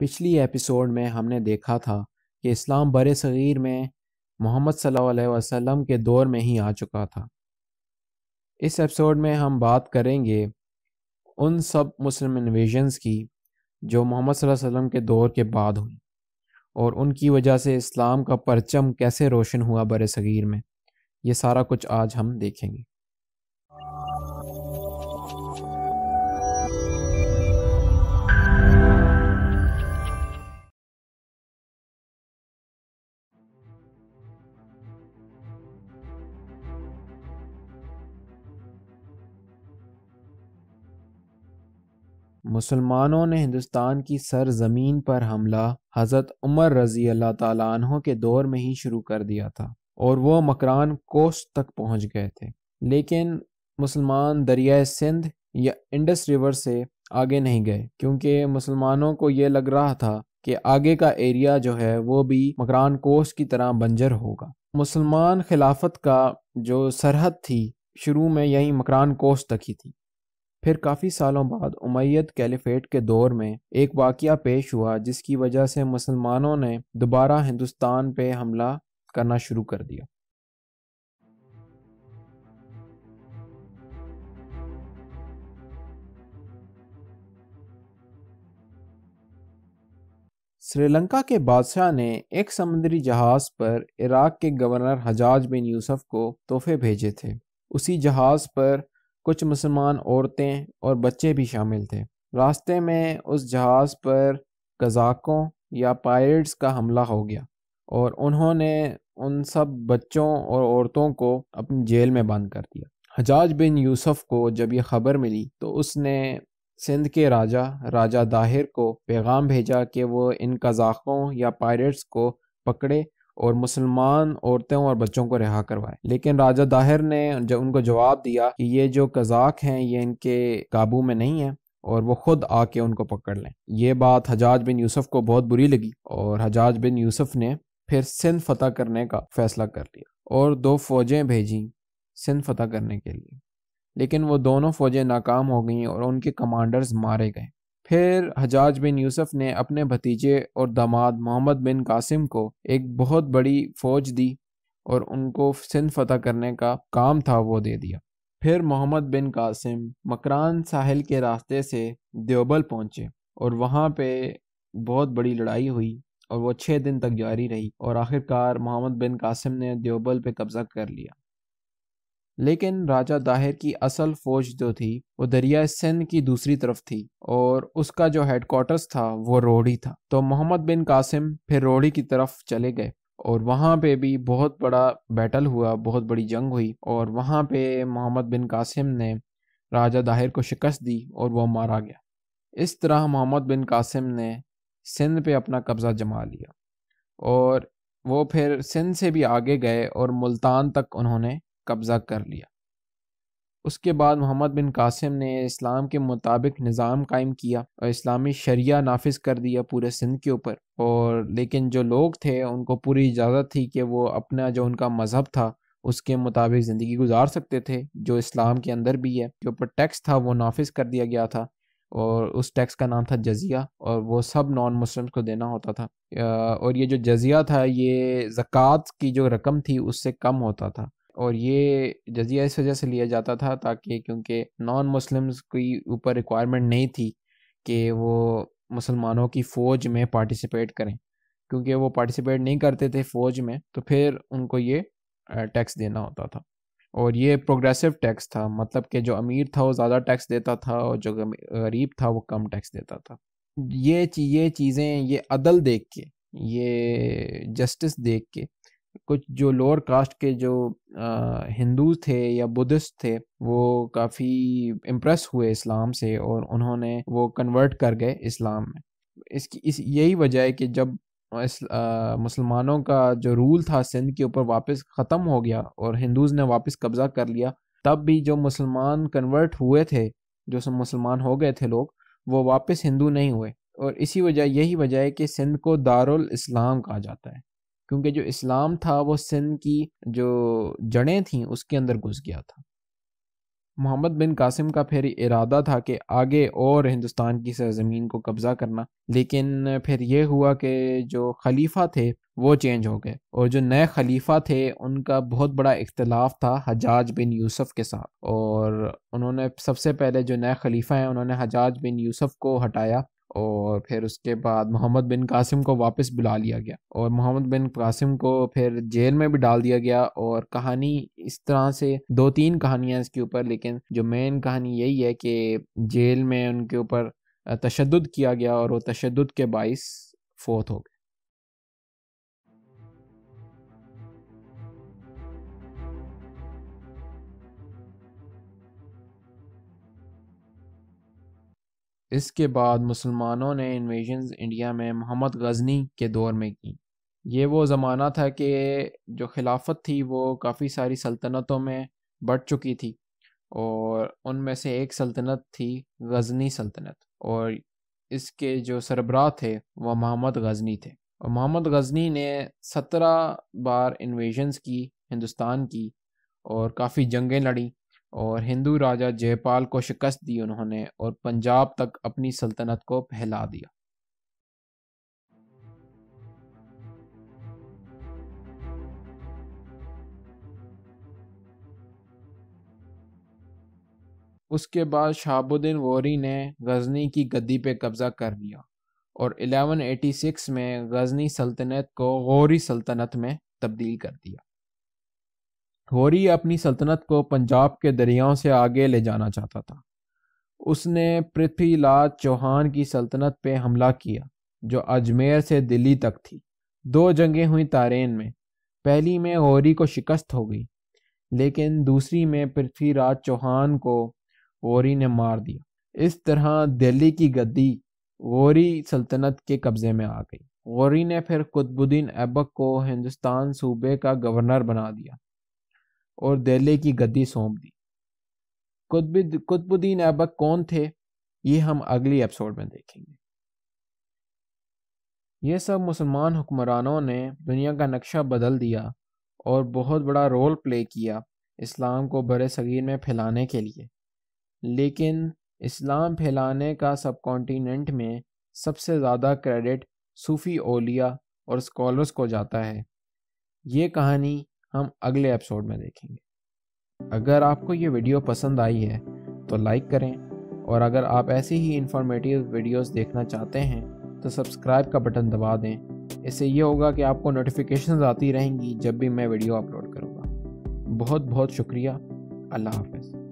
पिछली एपिसोड में हमने देखा था कि इस्लाम बर सग़ीर में मोहम्मद सल्लल्लाहु वसल्लम के दौर में ही आ चुका था इस एपिसोड में हम बात करेंगे उन सब मुस्लिम इन्वेजन्स की जो मोहम्मद वसल्लम के दौर के बाद हुई और उनकी वजह से इस्लाम का परचम कैसे रोशन हुआ बर सग़ीर में ये सारा कुछ आज हम देखेंगे मुसलमानों ने हिंदुस्तान की सरजमीन पर हमला हज़रत उमर रजी अल्लाह तहों के दौर में ही शुरू कर दिया था और वो मकरान कोस्ट तक पहुंच गए थे लेकिन मुसलमान दरियाए सिंध या इंडस रिवर से आगे नहीं गए क्योंकि मुसलमानों को ये लग रहा था कि आगे का एरिया जो है वो भी मकरान कोस की तरह बंजर होगा मुसलमान खिलाफत का जो सरहद थी शुरू में यही मकरान कोस तक ही थी फिर काफ़ी सालों बाद उमैयद कैलिफेट के दौर में एक वाक़ पेश हुआ जिसकी वजह से मुसलमानों ने दोबारा हिंदुस्तान पे हमला करना शुरू कर दिया श्रीलंका के बादशाह ने एक समुद्री जहाज पर इराक के गवर्नर हजाज बिन यूसुफ को तोहफे भेजे थे उसी जहाज पर कुछ मुसलमान औरतें और बच्चे भी शामिल थे रास्ते में उस जहाज़ पर कजाकों या पायरेट्स का हमला हो गया और उन्होंने उन सब बच्चों और औरतों को अपनी जेल में बंद कर दिया हजाज बिन यूसुफ को जब यह खबर मिली तो उसने सिंध के राजा राजा दाहिर को पैगाम भेजा कि वो इन कजाकों या पायरेट्स को पकड़े और मुसलमान औरतों और बच्चों को रिहा करवाए लेकिन राजा दाहिर ने जब उनको जवाब दिया कि ये जो कजाक हैं ये इनके काबू में नहीं है और वो खुद आके उनको पकड़ लें ये बात हजाज बिन यूसुफ को बहुत बुरी लगी और हजाज बिन यूसुफ ने फिर सिंध फतह करने का फैसला कर लिया और दो फौजें भेजी सिंध फतह करने के लिए लेकिन वो दोनों फौजें नाकाम हो गईं और उनके कमांडर्स मारे गए फिर हजाज बिन यूसुफ ने अपने भतीजे और दामाद मोहम्मद बिन कासिम को एक बहुत बड़ी फौज दी और उनको सिंध फतह करने का काम था वो दे दिया फिर मोहम्मद बिन कासिम मकरान साहिल के रास्ते से देवबल पहुंचे और वहाँ पे बहुत बड़ी लड़ाई हुई और वो छः दिन तक जारी रही और आखिरकार मोहम्मद बिन कासिम ने देवबल पे कब्ज़ा कर लिया लेकिन राजा दाहिर की असल फौज जो थी वो दरिया सिंध की दूसरी तरफ थी और उसका जो हेडक्वार्टर्स था वो रोड़ी था तो मोहम्मद बिन कासिम फिर रोहड़ी की तरफ चले गए और वहाँ पे भी बहुत बड़ा बैटल हुआ बहुत बड़ी जंग हुई और वहाँ पे मोहम्मद बिन कासिम ने राजा दाहिर को शिकस्त दी और वह मारा गया इस तरह मोहम्मद बिन कासिम ने सिंध पे अपना कब्ज़ा जमा लिया और वो फिर सिंध से भी आगे गए और मुल्तान तक उन्होंने कब्ज़ा कर लिया उसके बाद मोहम्मद बिन कासिम ने इस्लाम के मुताबिक निज़ाम कायम किया और इस्लामी शरिया नाफिज कर दिया पूरे सिंध के ऊपर और लेकिन जो लोग थे उनको पूरी इजाज़त थी कि वो अपना जो उनका मज़हब था उसके मुताबिक ज़िंदगी गुजार सकते थे जो इस्लाम के अंदर भी है के ऊपर टैक्स था वो नाफिज कर दिया गया था और उस टैक्स का नाम था जजिया और वो सब नॉन मुस्लिम्स को देना होता था और ये जो जजिया था ये ज़क़़त की जो रकम थी उससे कम होता था और ये जजिया इस वजह से लिया जाता था ताकि क्योंकि नॉन मुस्लिम्स की ऊपर रिक्वायरमेंट नहीं थी कि वो मुसलमानों की फ़ौज में पार्टिसिपेट करें क्योंकि वो पार्टिसिपेट नहीं करते थे फ़ौज में तो फिर उनको ये टैक्स देना होता था और ये प्रोग्रेसिव टैक्स था मतलब कि जो अमीर था वो ज़्यादा टैक्स देता था और जो गरीब था वो कम टैक्स देता था ये ये चीज़ें ये अदल देख के ये जस्टिस देख के कुछ जो लोअर कास्ट के जो हिंदू थे या बुद्धिस्ट थे वो काफ़ी इम्प्रेस हुए इस्लाम से और उन्होंने वो कन्वर्ट कर गए इस्लाम में इसकी इस यही वजह है कि जब इस मुसलमानों का जो रूल था सिंध के ऊपर वापस ख़त्म हो गया और हिंदूज ने वापस कब्ज़ा कर लिया तब भी जो मुसलमान कन्वर्ट हुए थे जो सब मुसलमान हो गए थे लोग वो वापस हिंदू नहीं हुए और इसी वजह यही वजह है कि सिंध को दारुल इस्लाम कहा जाता है क्योंकि जो इस्लाम था वो सिंध की जो जड़ें थीं उसके अंदर घुस गया था मोहम्मद बिन कासिम का फिर इरादा था कि आगे और हिंदुस्तान की सरजमीन को कब्ज़ा करना लेकिन फिर यह हुआ कि जो खलीफा थे वो चेंज हो गए और जो नए खलीफा थे उनका बहुत बड़ा इख्तलाफ था हजाज बिन यूसुफ के साथ और उन्होंने सबसे पहले जो नए खलीफा हैं उन्होंने हजाज बिन यूसुफ को हटाया और फिर उसके बाद मोहम्मद बिन कासिम को वापस बुला लिया गया और मोहम्मद बिन कासिम को फिर जेल में भी डाल दिया गया और कहानी इस तरह से दो तीन कहानियां इसके ऊपर लेकिन जो मेन कहानी यही है कि जेल में उनके ऊपर तशद किया गया और वो तशद के बाईस फोत हो गए इसके बाद मुसलमानों ने इन्वेजन इंडिया में मोहम्मद गजनी के दौर में की ये वो ज़माना था कि जो खिलाफत थी वो काफ़ी सारी सल्तनतों में बढ़ चुकी थी और उनमें से एक सल्तनत थी गजनी सल्तनत और इसके जो सरबराह थे वह मोहम्मद गजनी थे और मोहम्मद गजनी ने सत्रह बार इन्वेजन्स की हिंदुस्तान की और काफ़ी जंगें लड़ी और हिंदू राजा जयपाल को शिकस्त दी उन्होंने और पंजाब तक अपनी सल्तनत को फैला दिया उसके बाद शाहबुद्दीन वोरी ने गजनी की गद्दी पे कब्जा कर लिया और 1186 में गजनी सल्तनत को गौरी सल्तनत में तब्दील कर दिया घोरी अपनी सल्तनत को पंजाब के दरियाओं से आगे ले जाना चाहता था उसने पृथ्वीलाल चौहान की सल्तनत पे हमला किया जो अजमेर से दिल्ली तक थी दो जंगें हुई तारेन में पहली में गौरी को शिकस्त हो गई लेकिन दूसरी में पृथ्वीराज चौहान को गौरी ने मार दिया इस तरह दिल्ली की गद्दी गौरी सल्तनत के कब्ज़े में आ गई गौरी ने फिर कुतबुद्दीन ऐबक को हिंदुस्तान सूबे का गवर्नर बना दिया और दिल्ली की गद्दी सौंप दी कुतुबुद्दीन ऐबक कौन थे ये हम अगली एपिसोड में देखेंगे ये सब मुसलमान हुक्मरानों ने दुनिया का नक्शा बदल दिया और बहुत बड़ा रोल प्ले किया इस्लाम को बर सगीर में फैलाने के लिए लेकिन इस्लाम फैलाने का सब कॉन्टीनेंट में सबसे ज़्यादा क्रेडिट सूफ़ी ओलिया और स्कॉलर्स को जाता है ये कहानी हम अगले एपिसोड में देखेंगे अगर आपको ये वीडियो पसंद आई है तो लाइक करें और अगर आप ऐसी ही इंफॉर्मेटिव वीडियोस देखना चाहते हैं तो सब्सक्राइब का बटन दबा दें इससे ये होगा कि आपको नोटिफिकेशंस आती रहेंगी जब भी मैं वीडियो अपलोड करूँगा बहुत बहुत शुक्रिया अल्लाह हाफिज़